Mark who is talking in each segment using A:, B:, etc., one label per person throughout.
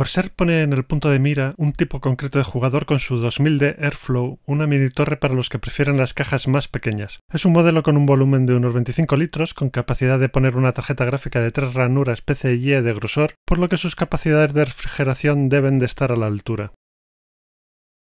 A: Corsair pone en el punto de mira un tipo concreto de jugador con su 2000D Airflow, una mini torre para los que prefieren las cajas más pequeñas. Es un modelo con un volumen de unos 25 litros, con capacidad de poner una tarjeta gráfica de tres ranuras PCIe de grosor, por lo que sus capacidades de refrigeración deben de estar a la altura.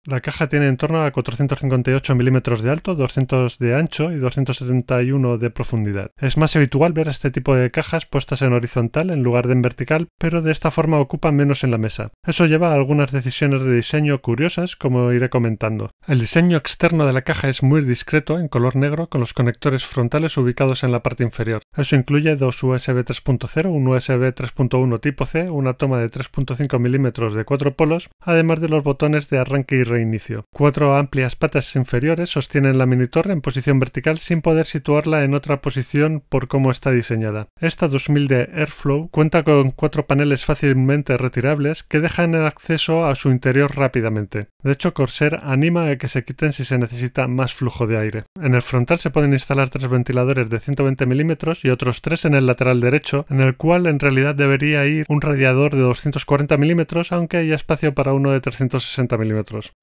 A: La caja tiene en torno a 458 milímetros de alto, 200 de ancho y 271 de profundidad. Es más habitual ver este tipo de cajas puestas en horizontal en lugar de en vertical, pero de esta forma ocupan menos en la mesa. Eso lleva a algunas decisiones de diseño curiosas, como iré comentando. El diseño externo de la caja es muy discreto, en color negro, con los conectores frontales ubicados en la parte inferior. Eso incluye dos USB 3.0, un USB 3.1 tipo C, una toma de 3.5 milímetros de cuatro polos, además de los botones de arranque y Inicio. Cuatro amplias patas inferiores sostienen la mini torre en posición vertical sin poder situarla en otra posición por cómo está diseñada. Esta 2000 de Airflow cuenta con cuatro paneles fácilmente retirables que dejan el acceso a su interior rápidamente. De hecho, Corsair anima a que se quiten si se necesita más flujo de aire. En el frontal se pueden instalar tres ventiladores de 120 mm y otros tres en el lateral derecho, en el cual en realidad debería ir un radiador de 240 mm, aunque haya espacio para uno de 360 mm.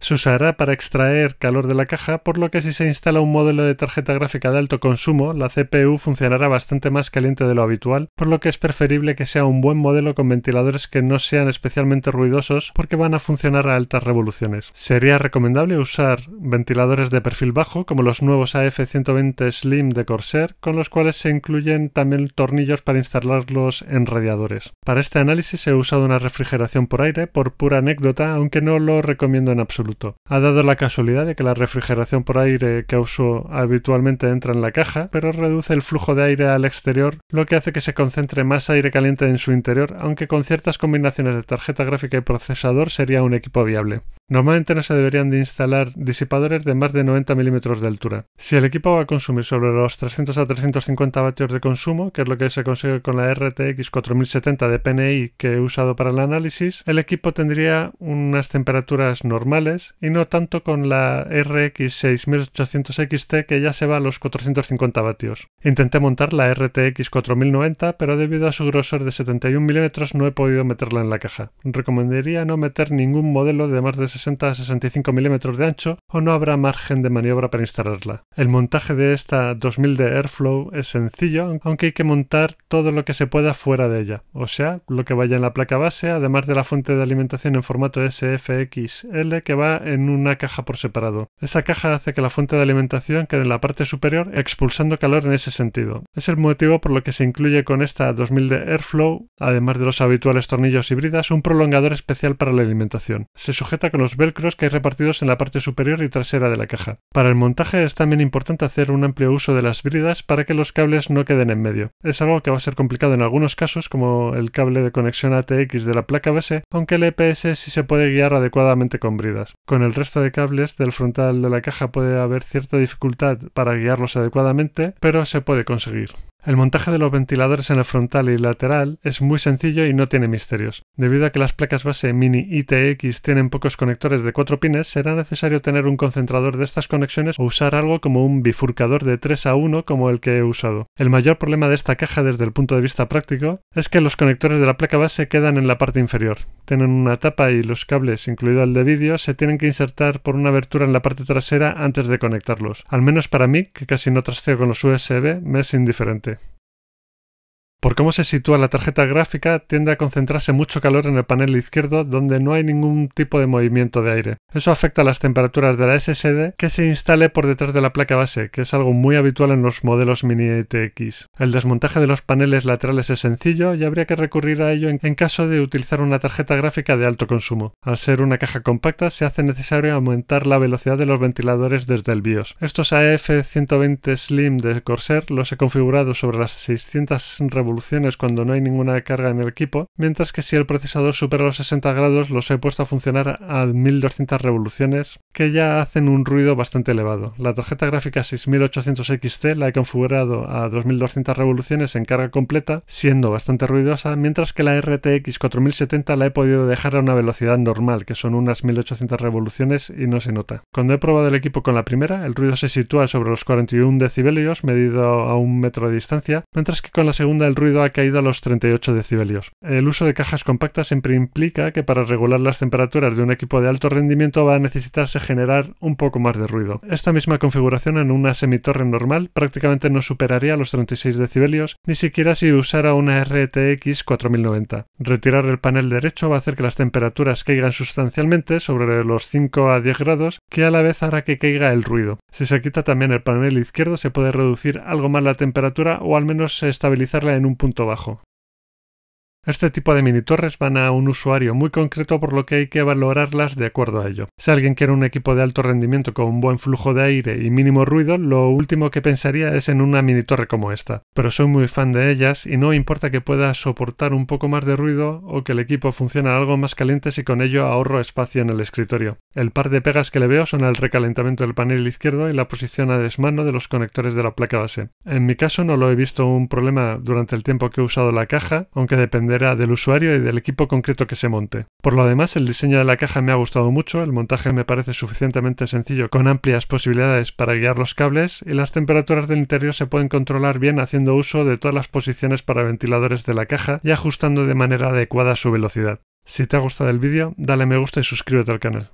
A: Se usará para extraer calor de la caja, por lo que si se instala un modelo de tarjeta gráfica de alto consumo, la CPU funcionará bastante más caliente de lo habitual, por lo que es preferible que sea un buen modelo con ventiladores que no sean especialmente ruidosos porque van a funcionar a altas revoluciones. Sería recomendable usar ventiladores de perfil bajo, como los nuevos AF120 Slim de Corsair, con los cuales se incluyen también tornillos para instalarlos en radiadores. Para este análisis he usado una refrigeración por aire, por pura anécdota, aunque no lo recomiendo en absoluto. Ha dado la casualidad de que la refrigeración por aire que uso habitualmente entra en la caja, pero reduce el flujo de aire al exterior, lo que hace que se concentre más aire caliente en su interior, aunque con ciertas combinaciones de tarjeta gráfica y procesador sería un equipo viable. Normalmente no se deberían de instalar disipadores de más de 90 milímetros de altura. Si el equipo va a consumir sobre los 300 a 350 vatios de consumo, que es lo que se consigue con la RTX 4070 de PNI que he usado para el análisis, el equipo tendría unas temperaturas normales y no tanto con la RX 6800 XT que ya se va a los 450 vatios. Intenté montar la RTX 4090, pero debido a su grosor de 71 milímetros no he podido meterla en la caja. Recomendaría no meter ningún modelo de más de 60 65 milímetros de ancho o no habrá margen de maniobra para instalarla. El montaje de esta 2000 de Airflow es sencillo, aunque hay que montar todo lo que se pueda fuera de ella, o sea, lo que vaya en la placa base, además de la fuente de alimentación en formato SFXL que va en una caja por separado. Esa caja hace que la fuente de alimentación quede en la parte superior expulsando calor en ese sentido. Es el motivo por lo que se incluye con esta 2000 de Airflow, además de los habituales tornillos híbridas un prolongador especial para la alimentación. Se sujeta con los velcros que hay repartidos en la parte superior y trasera de la caja. Para el montaje es también importante hacer un amplio uso de las bridas para que los cables no queden en medio. Es algo que va a ser complicado en algunos casos, como el cable de conexión ATX de la placa base, aunque el EPS sí se puede guiar adecuadamente con bridas. Con el resto de cables del frontal de la caja puede haber cierta dificultad para guiarlos adecuadamente, pero se puede conseguir. El montaje de los ventiladores en el frontal y lateral es muy sencillo y no tiene misterios. Debido a que las placas base mini ITX tienen pocos conectores de 4 pines, será necesario tener un concentrador de estas conexiones o usar algo como un bifurcador de 3 a 1 como el que he usado. El mayor problema de esta caja desde el punto de vista práctico es que los conectores de la placa base quedan en la parte inferior. Tienen una tapa y los cables, incluido el de vídeo, se tienen que insertar por una abertura en la parte trasera antes de conectarlos. Al menos para mí, que casi no trasteo con los USB, me es indiferente. Por cómo se sitúa la tarjeta gráfica, tiende a concentrarse mucho calor en el panel izquierdo donde no hay ningún tipo de movimiento de aire. Eso afecta a las temperaturas de la SSD que se instale por detrás de la placa base, que es algo muy habitual en los modelos mini ETX. El desmontaje de los paneles laterales es sencillo y habría que recurrir a ello en caso de utilizar una tarjeta gráfica de alto consumo. Al ser una caja compacta, se hace necesario aumentar la velocidad de los ventiladores desde el BIOS. Estos AF120 Slim de Corsair los he configurado sobre las 600 revoluciones revoluciones cuando no hay ninguna carga en el equipo, mientras que si el procesador supera los 60 grados los he puesto a funcionar a 1200 revoluciones, que ya hacen un ruido bastante elevado. La tarjeta gráfica 6800XT la he configurado a 2200 revoluciones en carga completa, siendo bastante ruidosa, mientras que la RTX 4070 la he podido dejar a una velocidad normal, que son unas 1800 revoluciones y no se nota. Cuando he probado el equipo con la primera, el ruido se sitúa sobre los 41 decibelios, medido a un metro de distancia, mientras que con la segunda el ruido ha caído a los 38 decibelios. El uso de cajas compactas siempre implica que para regular las temperaturas de un equipo de alto rendimiento va a necesitarse generar un poco más de ruido. Esta misma configuración en una semitorre normal prácticamente no superaría los 36 decibelios, ni siquiera si usara una RTX 4090. Retirar el panel derecho va a hacer que las temperaturas caigan sustancialmente sobre los 5 a 10 grados, que a la vez hará que caiga el ruido. Si se quita también el panel izquierdo se puede reducir algo más la temperatura o al menos estabilizarla en un un punto bajo. Este tipo de mini torres van a un usuario muy concreto por lo que hay que valorarlas de acuerdo a ello. Si alguien quiere un equipo de alto rendimiento con un buen flujo de aire y mínimo ruido, lo último que pensaría es en una mini torre como esta. Pero soy muy fan de ellas y no importa que pueda soportar un poco más de ruido o que el equipo funcione algo más caliente si con ello ahorro espacio en el escritorio. El par de pegas que le veo son el recalentamiento del panel izquierdo y la posición a desmano de los conectores de la placa base. En mi caso no lo he visto un problema durante el tiempo que he usado la caja, aunque depende del usuario y del equipo concreto que se monte. Por lo demás, el diseño de la caja me ha gustado mucho, el montaje me parece suficientemente sencillo con amplias posibilidades para guiar los cables y las temperaturas del interior se pueden controlar bien haciendo uso de todas las posiciones para ventiladores de la caja y ajustando de manera adecuada su velocidad. Si te ha gustado el vídeo, dale me gusta y suscríbete al canal.